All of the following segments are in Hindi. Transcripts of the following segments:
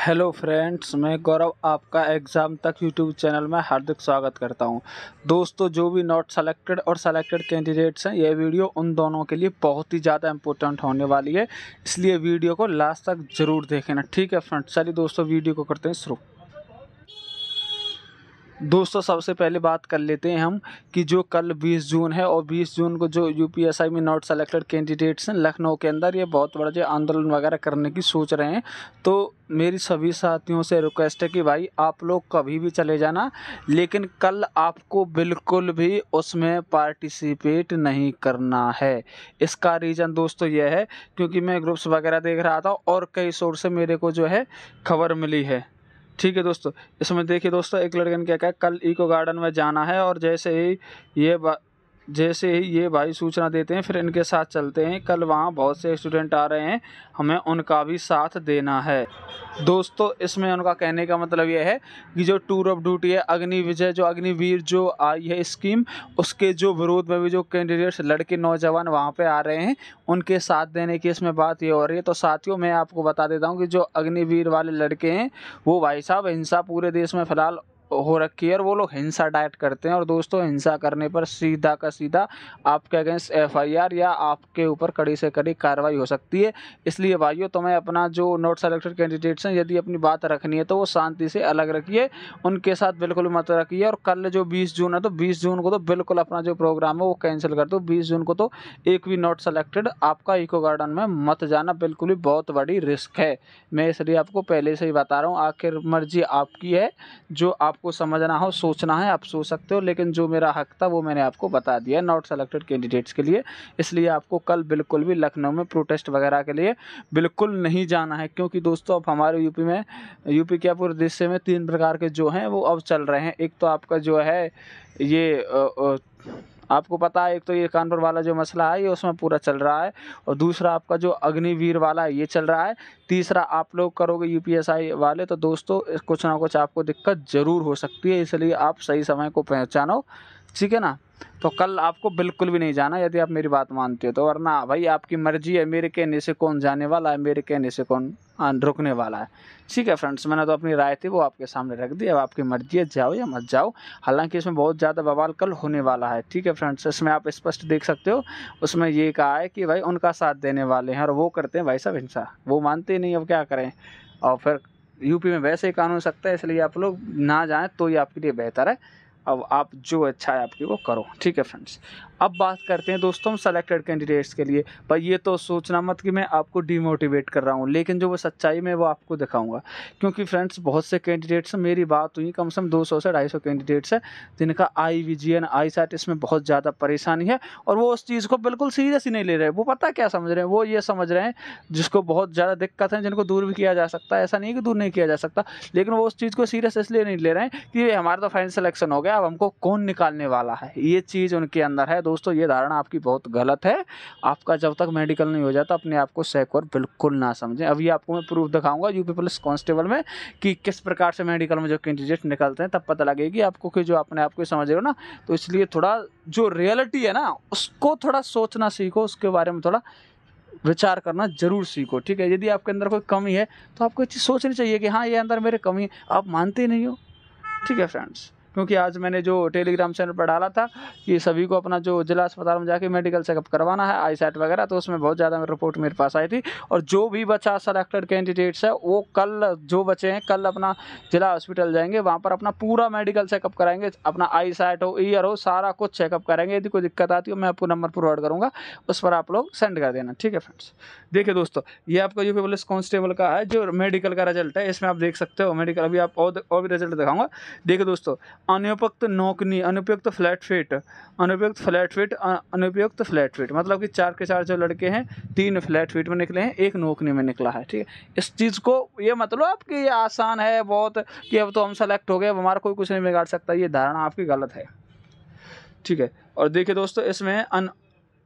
हेलो फ्रेंड्स मैं गौरव आपका एग्ज़ाम तक यूट्यूब चैनल में हार्दिक स्वागत करता हूं दोस्तों जो भी नॉट सेलेक्टेड और सेलेक्टेड कैंडिडेट्स हैं यह वीडियो उन दोनों के लिए बहुत ही ज़्यादा इंपॉर्टेंट होने वाली है इसलिए वीडियो को लास्ट तक ज़रूर देखेना ठीक है फ्रेंड्स चलिए दोस्तों वीडियो को करते हैं शुरू दोस्तों सबसे पहले बात कर लेते हैं हम कि जो कल 20 जून है और 20 जून को जो यू में नॉट सेलेक्टेड कैंडिडेट्स हैं लखनऊ के अंदर ये बहुत बड़ा जो आंदोलन वगैरह करने की सोच रहे हैं तो मेरी सभी साथियों से रिक्वेस्ट है कि भाई आप लोग कभी भी चले जाना लेकिन कल आपको बिल्कुल भी उसमें पार्टिसिपेट नहीं करना है इसका रीज़न दोस्तों यह है क्योंकि मैं ग्रुप्स वगैरह देख रहा था और कई सोर्स से मेरे को जो है खबर मिली है ठीक है दोस्तों इसमें देखिए दोस्तों एक लड़के ने क्या कहा कल इको गार्डन में जाना है और जैसे ही ये जैसे ही ये भाई सूचना देते हैं फिर इनके साथ चलते हैं कल वहाँ बहुत से स्टूडेंट आ रहे हैं हमें उनका भी साथ देना है दोस्तों इसमें उनका कहने का मतलब यह है कि जो टूर ऑफ ड्यूटी है अग्नि विजय जो अग्निवीर जो आई है स्कीम उसके जो विरोध में भी जो कैंडिडेट्स लड़के नौजवान वहाँ पर आ रहे हैं उनके साथ देने की इसमें बात ये हो रही है तो साथियों मैं आपको बता देता हूँ कि जो अग्निवीर वाले लड़के हैं वो भाई साहब हिंसा पूरे देश में फिलहाल हो रखी है और वो लोग हिंसा डायट करते हैं और दोस्तों हिंसा करने पर सीधा का सीधा आपके अगेंस्ट एफ या आपके ऊपर कड़ी से कड़ी कार्रवाई हो सकती है इसलिए भाइयों तो मैं अपना जो नोट सेलेक्टेड कैंडिडेट्स हैं यदि अपनी बात रखनी है तो वो शांति से अलग रखिए उनके साथ बिल्कुल मत रखिए और कल जो बीस जून है तो बीस जून को तो बिल्कुल अपना जो प्रोग्राम है वो कैंसिल कर दो बीस जून को तो एक भी नॉट सेलेक्टेड आपका इको गार्डन में मत जाना बिल्कुल भी बहुत बड़ी रिस्क है मैं इसलिए आपको पहले से ही बता रहा हूँ आखिर मर्जी आपकी है जो आप आपको समझना हो सोचना है आप सोच सकते हो लेकिन जो मेरा हक था वो मैंने आपको बता दिया नॉट सेलेक्टेड कैंडिडेट्स के लिए इसलिए आपको कल बिल्कुल भी लखनऊ में प्रोटेस्ट वगैरह के लिए बिल्कुल नहीं जाना है क्योंकि दोस्तों अब हमारे यूपी में यूपी के पूरे देश में तीन प्रकार के जो हैं वो अब चल रहे हैं एक तो आपका जो है ये आ, आ, आपको पता है एक तो ये कानपुर वाला जो मसला है ये उसमें पूरा चल रहा है और दूसरा आपका जो अग्निवीर वाला है ये चल रहा है तीसरा आप लोग करोगे यू वाले तो दोस्तों कुछ ना कुछ आपको दिक्कत ज़रूर हो सकती है इसलिए आप सही समय को पहचानो ठीक है ना तो कल आपको बिल्कुल भी नहीं जाना यदि आप मेरी बात मानते हो तो वरना भाई आपकी मर्जी है मेरे कहने से कौन जाने वाला है मेरे कहने से कौन रुकने वाला है ठीक है फ्रेंड्स मैंने तो अपनी राय थी वो आपके सामने रख दी अब आपकी मर्जी है जाओ या मत जाओ हालांकि इसमें बहुत ज़्यादा बवाल कल होने वाला है ठीक है फ्रेंड्स इसमें आप स्पष्ट देख सकते हो उसमें ये कहा है कि भाई उनका साथ देने वाले हैं और वो करते हैं भाई साहब हिंसा वो मानते ही नहीं अब क्या करें और फिर यूपी में वैसे ही कानून सकता है इसलिए आप लोग ना जाएँ तो ये आपके लिए बेहतर है अब आप जो अच्छा है आपकी वो करो ठीक है फ्रेंड्स अब बात करते हैं दोस्तों हम सेलेक्टेड कैंडिडेट्स के लिए पर ये तो सोचना मत कि मैं आपको डीमोटिवेट कर रहा हूँ लेकिन जो वो सच्चाई में वो आपको दिखाऊंगा क्योंकि फ्रेंड्स बहुत से कैंडिडेट्स मेरी बात हुई तो कम से कम 200 से 250 कैंडिडेट्स हैं जिनका I V G N I सैट इसमें बहुत ज़्यादा परेशानी है और वो उस चीज़ को बिल्कुल सीरियस ही नहीं ले रहे वो पता क्या समझ रहे हैं वो ये समझ रहे हैं जिसको बहुत ज़्यादा दिक्कत है जिनको दूर भी किया जा सकता है ऐसा नहीं कि दूर नहीं किया जा सकता लेकिन वो उस चीज़ को सीरियस इसलिए नहीं ले रहे हैं कि हमारा तो फाइनल सेलेक्शन हो गया अब हमको कौन निकालने वाला है ये चीज़ उनके अंदर है दोस्तों ये धारणा आपकी बहुत गलत है आपका जब तक मेडिकल नहीं हो जाता अपने आप को सैकोर बिल्कुल ना समझें अभी आपको मैं प्रूफ दिखाऊंगा यूपी पुलिस कांस्टेबल में कि किस प्रकार से मेडिकल में जो कैंडिडेट निकलते हैं तब पता लगेगी आपको कि जो अपने आप को समझ रहे हो ना तो इसलिए थोड़ा जो रियलिटी है ना उसको थोड़ा सोचना सीखो उसके बारे में थोड़ा विचार करना जरूर सीखो ठीक है यदि आपके अंदर कोई कमी है तो आपको ये चीज़ सोचनी चाहिए कि हाँ ये अंदर मेरे कमी है आप मानते नहीं हो ठीक है फ्रेंड्स क्योंकि आज मैंने जो टेलीग्राम चैनल पर डाला था कि सभी को अपना जो जिला अस्पताल में जाके मेडिकल चेकअप करवाना है आई सेट वगैरह तो उसमें बहुत ज़्यादा रिपोर्ट मेरे पास आई थी और जो भी बच्चा सेलेक्टेड कैंडिडेट्स है वो कल जो बच्चे हैं कल अपना जिला हॉस्पिटल जाएंगे वहाँ पर अपना पूरा मेडिकल चेकअप कराएंगे अपना आई सेट हो ईयर हो सारा कुछ चेकअप कराएंगे यदि कोई दिक्कत आती हो मैं आपको नंबर प्रोवाइड करूँगा उस पर आप लोग सेंड कर देना ठीक है फ्रेंड्स देखिए दोस्तों ये आपका यूपी पुलिस कॉन्स्टेबल का है जो मेडिकल का रिजल्ट है इसमें आप देख सकते हो मेडिकल अभी आप और भी रिजल्ट दिखाऊंगा देखिए दोस्तों अनुपयुक्त नोकनी अनुपयुक्त फ्लैट फिट अनुपयुक्त फ्लैट फिट अनुपयुक्त फ्लैट फिट मतलब कि चार के चार जो लड़के हैं तीन फ्लैट फिट में निकले हैं एक नोकनी में निकला है ठीक है इस चीज़ को ये मतलब आपकी ये आसान है बहुत कि अब तो हम सेलेक्ट हो गए अब हमारा कोई कुछ नहीं बिगाड़ सकता ये धारणा आपकी गलत है ठीक है और देखिए दोस्तों इसमें अन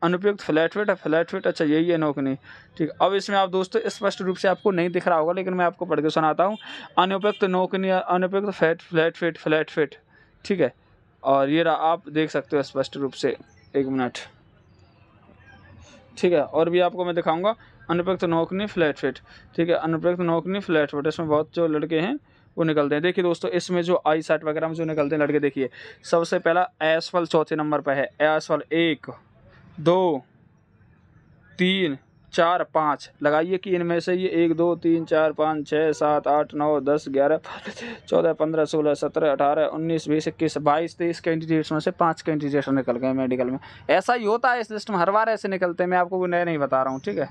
अनुपयुक्त फ्लैट फिट है फ्लैट फिट अच्छा यही है नौकनी ठीक अब इसमें आप दोस्तों स्पष्ट रूप से आपको नहीं दिख रहा होगा लेकिन मैं आपको पढ़ के सुनाता हूँ अनुपयुक्त नौकनी अनुपयुक्त fat flat fit flat fit ठीक है और ये रहा आप देख सकते हो स्पष्ट रूप से एक मिनट ठीक है और भी आपको मैं दिखाऊंगा अनुप्रयुक्त नौकनी फ्लैट फिट ठीक है अनुप्रयुक्त नौकनी फ्लैट फिट इसमें बहुत जो लड़के हैं वो निकलते हैं देखिए दोस्तों इसमें जो आई सेट वगैरह में जो निकलते हैं लड़के देखिए सबसे पहला एसफल चौथे नंबर पर है एसफल एक दो तीन चार पाँच लगाइए कि इनमें से ये एक दो तीन चार पाँच छः सात आठ नौ दस ग्यारह चौदह पंद्रह सोलह सत्रह अठारह उन्नीस बीस इक्कीस बाईस तेईस कैंडिडेट्स में से पाँच कैंडिडेट्स निकल गए मेडिकल में ऐसा ही होता है इस लिस्ट में हर बार ऐसे निकलते हैं मैं आपको नए नहीं बता रहा हूँ ठीक है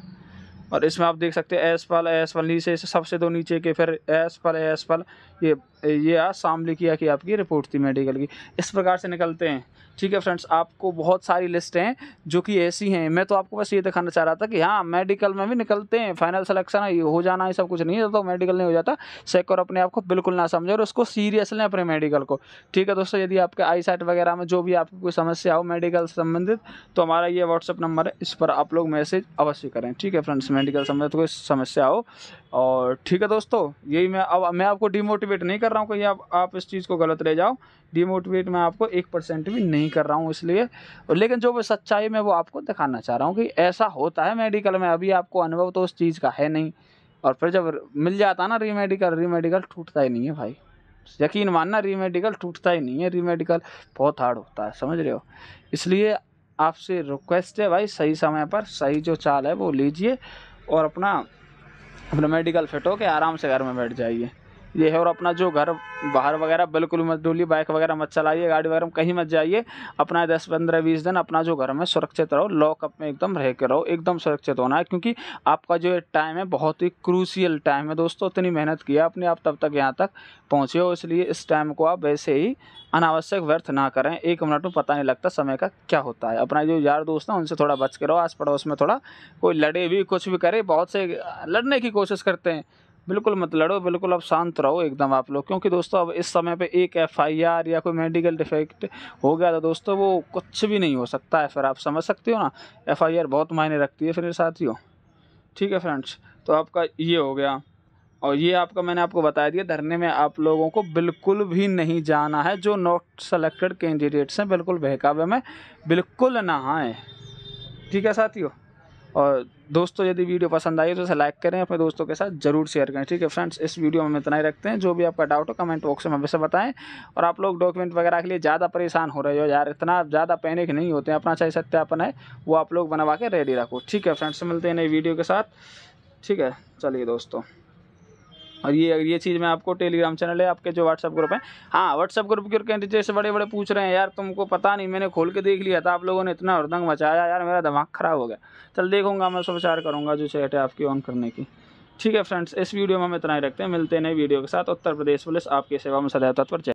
और इसमें आप देख सकते हैं एस पल एस पल नीचे से सबसे दो नीचे के फिर एस पल एस पल ये ये आज शामली किया कि आपकी रिपोर्ट थी मेडिकल की इस प्रकार से निकलते हैं ठीक है फ्रेंड्स आपको बहुत सारी लिस्ट हैं जो कि ऐसी हैं मैं तो आपको बस ये दिखाना चाह रहा था कि हाँ मेडिकल में भी निकलते हैं फाइनल सलेक्शन है हो जाना है सब कुछ नहीं है तो मेडिकल नहीं हो जाता सेक और अपने आप को बिल्कुल ना समझे और उसको सीरियस लें अपने मेडिकल को ठीक है दोस्तों यदि आपके आई साइट वगैरह में जो भी आपकी कोई समस्या हो मेडिकल से संबंधित तो हमारा ये व्हाट्सअप नंबर है इस पर आप लोग मैसेज अवश्य करें ठीक है फ्रेंड्स मेडिकल समय तो कोई समस्या हो और ठीक है दोस्तों यही मैं अब मैं आपको डिमोटिवेट नहीं कर रहा हूँ कहीं आप आप इस चीज़ को गलत ले जाओ डिमोटिवेट मैं आपको एक परसेंट भी नहीं कर रहा हूँ इसलिए और लेकिन जो सच्चाई मैं वो आपको दिखाना चाह रहा हूँ कि ऐसा होता है मेडिकल में अभी आपको अनुभव तो उस चीज़ का है नहीं और फिर जब मिल जाता ना रीमेडिकल रीमेडिकल टूटता ही नहीं है भाई यकीन मानना रीमेडिकल टूटता ही नहीं है रीमेडिकल बहुत हार्ड होता है समझ रहे हो इसलिए आपसे रिक्वेस्ट है भाई सही समय पर सही जो चाल है वो लीजिए और अपना अपना मेडिकल फिट होके आराम से घर में बैठ जाइए ये है और अपना जो घर बाहर वगैरह बिल्कुल मत डूलिए बाइक वगैरह मत चलाइए गाड़ी वगैरह कहीं मत जाइए अपना दस पंद्रह बीस दिन अपना जो घर में सुरक्षित रहो लॉकअप में एकदम रह के रहो एकदम सुरक्षित होना है क्योंकि आपका जो टाइम है बहुत ही क्रूसियल टाइम है दोस्तों इतनी मेहनत किया अपने आप तब तक यहाँ तक पहुँचे हो इसलिए इस टाइम को आप वैसे ही अनावश्यक व्यर्थ ना करें एक मिनट में पता नहीं लगता समय का क्या होता है अपना जो यार दोस्त हैं उनसे थोड़ा बच के रहो आस पड़ोस में थोड़ा कोई लड़े भी कुछ भी करे बहुत से लड़ने की कोशिश करते हैं बिल्कुल मत लड़ो बिल्कुल अब शांत रहो एकदम आप लोग क्योंकि दोस्तों अब इस समय पे एक एफआईआर या कोई मेडिकल डिफेक्ट हो गया तो दोस्तों वो कुछ भी नहीं हो सकता है फिर आप समझ सकते हो ना एफआईआर बहुत मायने रखती है फिर साथियों ठीक है फ्रेंड्स तो आपका ये हो गया और ये आपका मैंने आपको बता दिया धरने में आप लोगों को बिल्कुल भी नहीं जाना है जो नॉट सेलेक्टेड कैंडिडेट्स हैं बिल्कुल बहकावे में बिल्कुल ना आए ठीक है साथियों और दोस्तों यदि वीडियो पसंद आई तो इसे लाइक करें अपने दोस्तों के साथ जरूर शेयर करें ठीक है फ्रेंड्स इस वीडियो में हम इतना ही रखते हैं जो भी आपका डाउट हो कमेंट बॉक्स में हमेशा बताएं और आप लोग डॉक्यूमेंट वगैरह के लिए ज़्यादा परेशान हो रहे हो यार इतना ज़्यादा पैनिक नहीं होते हैं अपना चाहे सत्यापन है वो आप लोग बनवा के रेडी रखो ठीक है फ्रेंड्स मिलते हैं नई वीडियो के साथ ठीक है चलिए दोस्तों और ये ये चीज़ मैं आपको टेलीग्राम चैनल है आपके जो व्हाट्सअप ग्रुप है हाँ व्हाट्सअप ग्रुप के कैंडिडेट से बड़े बड़े पूछ रहे हैं यार तुमको पता नहीं मैंने खोल के देख लिया था आप लोगों ने इतना हरदंग मचाया यार मेरा दिमाग ख़राब हो गया चल देखूंगा मैं उस विचार करूँगा जो चैट है आपकी ऑन करने की ठीक है फ्रेंड्स इस वीडियो में हम इतना ही रखते हैं मिलते हैं नए वीडियो के साथ उत्तर प्रदेश पुलिस आपकी सेवा में सदैव तत्पर